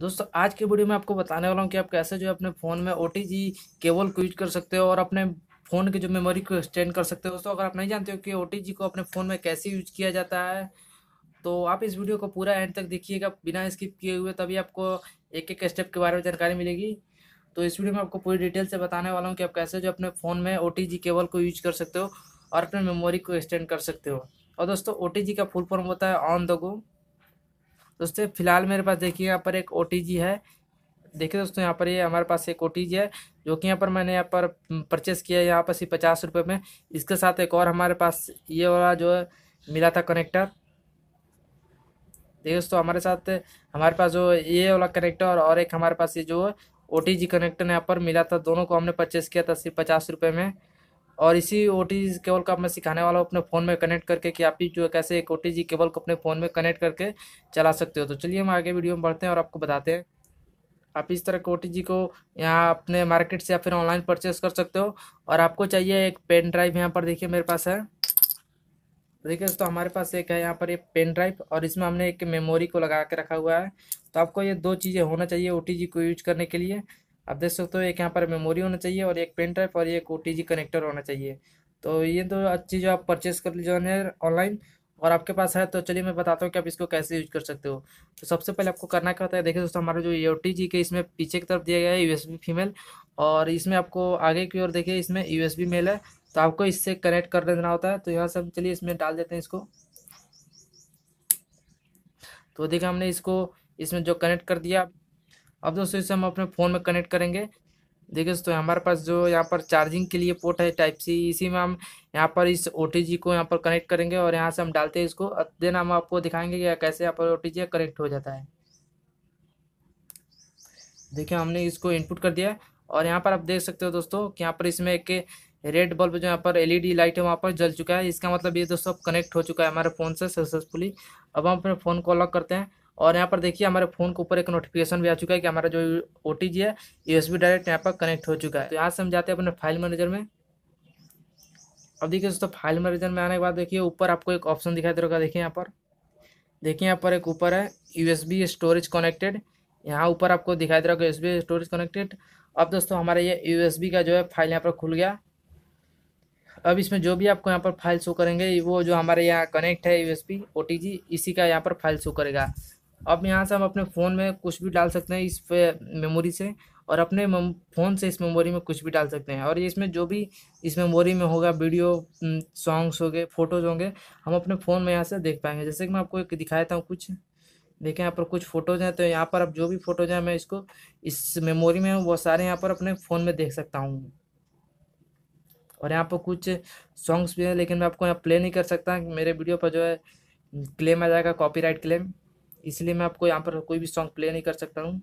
दोस्तों आज के वीडियो में आपको बताने वाला हूँ कि आप कैसे जो है अपने फ़ोन में ओ केबल को यूज कर सकते हो और अपने फ़ोन के जो मेमोरी को एक्सटेंड कर सकते हो दोस्तों अगर आप नहीं जानते हो कि ओ को अपने फ़ोन में कैसे यूज किया जाता है तो आप इस वीडियो को पूरा एंड तक देखिएगा बिना स्किप किए हुए तभी आपको एक एक स्टेप के बारे में जानकारी मिलेगी तो इस वीडियो में आपको पूरी डिटेल से बताने वाला हूँ कि आप कैसे जो अपने फ़ोन में ओ केबल को यूज कर सकते हो और अपने मेमोरी को एक्सटेंड कर सकते हो और दोस्तों ओ का फुल फॉर्म होता है ऑन द गो दोस्तों फिलहाल मेरे पास देखिए यहाँ पर एक ओ है देखिए दोस्तों यहाँ पर ये हमारे पास एक ओ है जो कि यहाँ पर मैंने यहाँ पर परचेस हम्म, किया है यहाँ पर सिर्फ पचास रुपये में इसके साथ एक और हमारे पास ये वाला जो है मिला था कनेक्टर देखिए दोस्तों हमारे साथ हमारे पास जो ये वाला कनेक्टर और एक हमारे पास ये जो ओ टी जी कनेक्टर यहाँ पर मिला था दोनों को हमने परचेस किया था सिर्फ पचास रुपये में और इसी ओ केबल का मैं सिखाने वाला हूँ अपने फ़ोन में कनेक्ट करके कि आप ही जो कैसे एक ओ केबल को अपने फ़ोन में कनेक्ट करके चला सकते हो तो चलिए हम आगे वीडियो में बढ़ते हैं और आपको बताते हैं आप इस तरह के ओ को यहाँ अपने मार्केट से या फिर ऑनलाइन परचेस कर सकते हो और आपको चाहिए एक पेन ड्राइव यहाँ पर देखिए मेरे पास है देखिए दोस्तों हमारे पास एक है यहाँ पर ये पेन ड्राइव और इसमें हमने एक मेमोरी को लगा के रखा हुआ है तो आपको ये दो चीज़ें होना चाहिए ओ को यूज करने के लिए आप देख सकते हो एक यहाँ पर मेमोरी होना चाहिए और एक पेन ड्राइव और एक ओ कनेक्टर होना चाहिए तो ये दो अच्छी चीज़ आप परचेस कर लीजिए है ऑनलाइन और आपके पास है तो चलिए मैं बताता हूँ कि आप इसको कैसे यूज कर सकते हो तो सबसे पहले आपको करना क्या होता है देखिए दोस्तों हमारा जो ओ टी जी के इसमें पीछे की तरफ दिया गया है यूएसबी फीमेल और इसमें आपको आगे की ओर देखिए इसमें यूएसबी मेल है तो आपको इससे कनेक्ट कर देना होता है तो यहाँ से हम चलिए इसमें डाल देते हैं इसको तो देखिए हमने इसको इसमें जो कनेक्ट कर दिया अब दोस्तों इसे हम अपने फ़ोन में कनेक्ट करेंगे देखिए दोस्तों हमारे पास जो यहाँ पर चार्जिंग के लिए पोर्ट है टाइप सी इसी में हम यहाँ पर इस ओ को यहाँ पर कनेक्ट करेंगे और यहाँ से हम डालते हैं इसको देन हम आपको दिखाएंगे कि कैसे यहाँ पर ओ कनेक्ट हो जाता है देखिए हमने इसको इनपुट कर दिया और यहाँ पर आप देख सकते हो दोस्तों कि यहाँ पर इसमें एक रेड बल्ब जो यहाँ पर एलईडी लाइट e है वहाँ पर जल चुका है इसका मतलब ये दोस्तों अब कनेक्ट हो चुका है हमारे फ़ोन से सक्सेसफुली अब हम अपने फ़ोन को अलग करते हैं और यहाँ पर देखिए हमारे फ़ोन के ऊपर एक नोटिफिकेशन भी आ चुका है कि हमारा जो ओ है यू डायरेक्ट यहाँ पर कनेक्ट हो चुका है तो यहाँ से हम जाते हैं अपने फाइल मैनेजर में अब देखिए दोस्तों फाइल मैनेजर में आने के बाद देखिए ऊपर आपको एक ऑप्शन दिखाई दे रहा होगा देखिए यहाँ पर देखिए यहाँ पर एक ऊपर है यू स्टोरेज कनेक्टेड यहाँ ऊपर आपको दिखाई दे रहा होगा यू स्टोरेज कनेक्टेड अब दोस्तों हमारे ये यू का जो है फाइल यहाँ पर खुल गया अब इसमें जो भी आपको यहाँ पर फाइल शो करेंगे वो जो हमारे यहाँ कनेक्ट है यू एस इसी का यहाँ पर फाइल शो करेगा अब यहाँ से हम अपने फ़ोन में कुछ भी डाल सकते हैं इस मेमोरी से और अपने फ़ोन से इस मेमोरी में कुछ भी डाल सकते हैं और इसमें जो भी इस मेमोरी में होगा वीडियो सॉन्ग्स हो गए फ़ोटोज़ होंगे हम अपने फ़ोन में यहाँ से देख पाएंगे जैसे कि मैं आपको एक दिखाया हूँ कुछ देखें यहाँ पर कुछ फ़ोटोज़ हैं तो यहाँ पर अब जो भी फ़ोटोज़ हैं मैं इसको इस मेमोरी में वो सारे यहाँ पर अपने फ़ोन में देख सकता हूँ और यहाँ पर कुछ सॉन्ग्स भी हैं लेकिन मैं आपको यहाँ प्ले नहीं कर सकता मेरे वीडियो पर जो है क्लेम आ जाएगा कॉपीराइट क्लेम इसलिए मैं आपको यहाँ पर कोई भी सॉन्ग प्ले नहीं कर सकता हूँ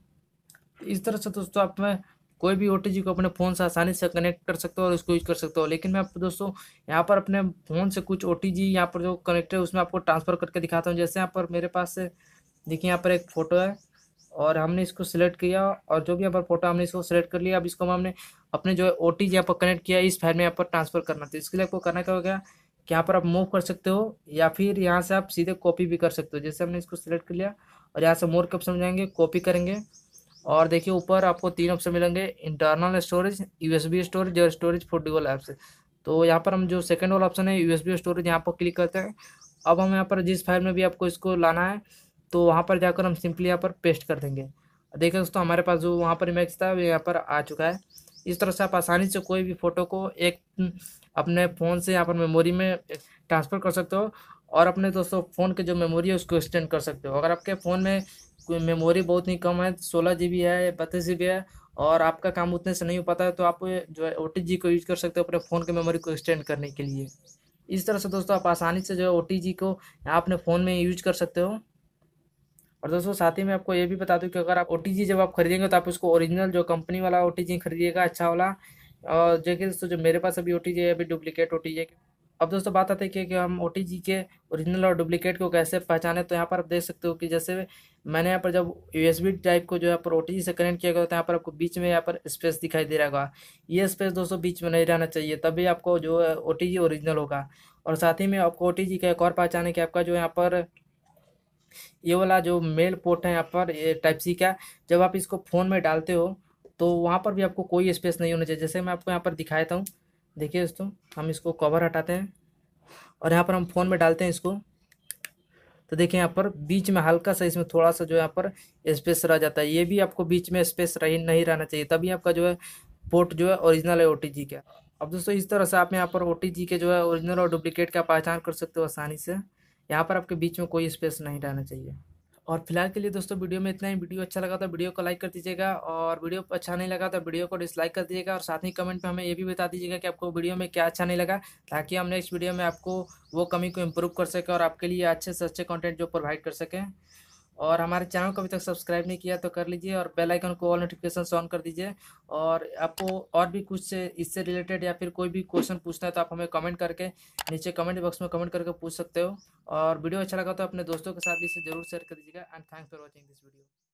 इस तरह से दोस्तों आप मैं कोई भी ओ को अपने फ़ोन से आसानी से कनेक्ट कर सकते हो और उसको यूज कर सकते हो लेकिन मैं आपको दोस्तों यहाँ पर अपने फ़ोन से कुछ ओ टी जी यहाँ पर जो कनेक्ट है उसमें आपको ट्रांसफ़र करके दिखाता हूँ जैसे यहाँ पर मेरे पास से देखिए यहाँ पर एक फ़ोटो है और हमने इसको सिलेक्ट किया और जो भी यहाँ पर फोटो हमने इसको सिलेक्ट कर लिया अब इसको हमने अपने जो है ओ टी यहाँ पर कनेक्ट किया इस फाइल में यहाँ पर ट्रांसफ़र करना था तो इसके लिए आपको करना क्या हो गया यहाँ पर आप मूव कर सकते हो या फिर यहाँ से आप सीधे कॉपी भी कर सकते हो जैसे हमने इसको सिलेक्ट कर लिया और यहाँ से मोर के ऑप्शन जाएंगे कॉपी करेंगे और देखिए ऊपर आपको तीन ऑप्शन मिलेंगे इंटरनल स्टोरेज यूएसबी स्टोरेज और स्टोरेज फॉर डुअल ऐप्स तो यहाँ पर हम जो सेकेंड वाला ऑप्शन है यूएसबी स्टोरेज यहाँ पर क्लिक करते हैं अब हम यहाँ पर जिस फाइल में भी आपको इसको लाना है तो वहाँ पर जाकर हम सिंपली यहाँ पर पेस्ट कर देंगे देखिए दोस्तों हमारे पास जो वहाँ पर इमेज था वो यहाँ पर आ चुका है इस तरह से आप आसानी से कोई भी फ़ोटो को एक हम्म, अपने फ़ोन से यहाँ पर मेमोरी में ट्रांसफ़र कर सकते हो और अपने दोस्तों फ़ोन के जो मेमोरी है उसको एक्सटेंड कर सकते हो अगर आपके फ़ोन में कोई मेमोरी बहुत ही कम है सोलह जी बी है बत्तीस जी बी है और आपका काम उतने से नहीं हो पाता है तो आप जो है ओ टी जी को यूज़ कर सकते हो अपने फ़ोन के मेमोरी को एक्सटेंड करने के लिए इस तरह से दोस्तों आप आसानी से जो है ओ टी जी को अपने फ़ोन में यूज कर सकते हो और दोस्तों साथ ही मैं आपको ये भी बता दूँ कि अगर आप ओ जब आप खरीदेंगे तो आप उसको ओरिजिनल जो कंपनी वाला ओ खरीदिएगा अच्छा वाला और देखिए दोस्तों जो मेरे पास अभी ओ है अभी डुप्लीकेट ओ है अब दोस्तों बात आती है कि, हम ओ के ओरिजिनल और डुप्लीकेट को कैसे पहचाने तो यहाँ पर आप देख सकते हो कि जैसे मैंने यहाँ पर जब यू टाइप को जो यहाँ पर ओ से कनेक्ट किया गया तो यहाँ पर आपको बीच में यहाँ पर स्पेस दिखाई दे रहा होगा ये स्पेस दोस्तों बीच में नहीं रहना चाहिए तभी आपको जो ओ ओरिजिनल होगा और साथ ही में आपको ओ का एक और पहचान है कि आपका जो यहाँ पर ये वाला जो मेल पोर्ट है यहाँ पर टाइप सी का जब आप इसको फ़ोन में डालते हो तो वहाँ पर भी आपको कोई स्पेस नहीं होना चाहिए जैसे मैं आपको यहाँ पर दिखाया हूँ देखिए दोस्तों हम इसको कवर हटाते हैं और यहाँ पर हम फ़ोन में डालते हैं इसको तो देखिए यहाँ पर बीच में हल्का सा इसमें थोड़ा सा जो यहाँ पर स्पेस रह जाता है ये भी आपको बीच में स्पेस रही नहीं रहना चाहिए तभी आपका जो है पोर्ट जो है ओरिजिनल है ओ का अब दोस्तों इस तरह से आप यहाँ पर ओ के जो है ओरिजिनल और डुप्लीकेट का पहचान कर सकते हो आसानी से यहाँ पर आपके बीच में कोई स्पेस नहीं रहना चाहिए और फिलहाल के लिए दोस्तों वीडियो में इतना ही वीडियो अच्छा लगा तो वीडियो को लाइक कर दीजिएगा और वीडियो अच्छा नहीं लगा तो वीडियो को डिसलाइक कर दीजिएगा और साथ ही कमेंट में हमें ये भी बता दीजिएगा कि आपको वीडियो में क्या अच्छा नहीं लगा ताकि हम नेक्स्ट वीडियो में आपको वो कमी को इम्प्रूव कर सकें और आपके लिए अच्छे से अच्छे कॉन्टेंट जो प्रोवाइड कर सकें और हमारे चैनल को अभी तक सब्सक्राइब नहीं किया तो कर लीजिए और बेल आइकन को ऑल नोटिफिकेशन ऑन कर दीजिए और आपको और भी कुछ से इससे रिलेटेड या फिर कोई भी क्वेश्चन पूछना है तो आप हमें कमेंट करके नीचे कमेंट बॉक्स में कमेंट करके पूछ सकते हो और वीडियो अच्छा लगा तो अपने दोस्तों के साथ इसे जरूर शेयर कर दीजिएगा and thanks for watching this video